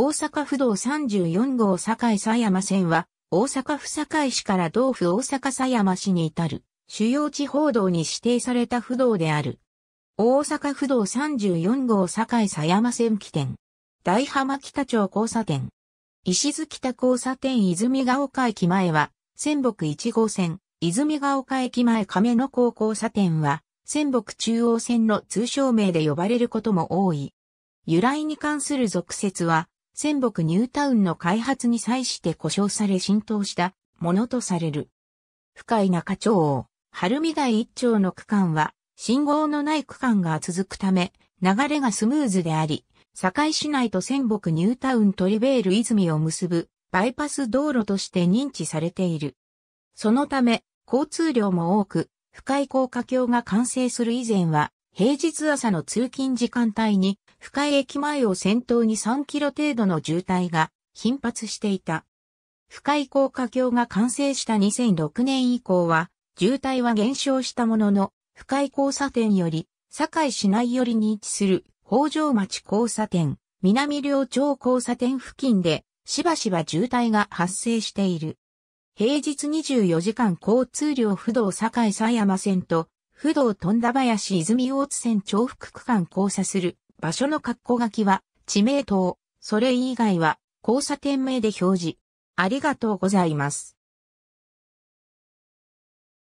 大阪府道34号堺狭山線は、大阪府堺市から同府大阪狭山市に至る、主要地方道に指定された府道である。大阪府道34号堺狭山線起点。大浜北町交差点。石津北交差点泉ヶ丘駅前は、仙北1号線、泉ヶ丘駅前亀の高交差点は、仙北中央線の通称名で呼ばれることも多い。由来に関する俗説は、仙北ニュータウンの開発に際して故障され浸透したものとされる。深い中町、晴海台一町の区間は、信号のない区間が続くため、流れがスムーズであり、堺市内と仙北ニュータウントリベール泉を結ぶバイパス道路として認知されている。そのため、交通量も多く、深い高架橋が完成する以前は、平日朝の通勤時間帯に深井駅前を先頭に3キロ程度の渋滞が頻発していた。深井高架橋が完成した2006年以降は、渋滞は減少したものの、深井交差点より、堺市内寄りに位置する北条町交差点、南両町交差点付近で、しばしば渋滞が発生している。平日24時間交通量不動堺狭山線と、不動富田林泉大津線重複区間交差する場所の括弧書きは、地名等、それ以外は、交差点名で表示。ありがとうございます。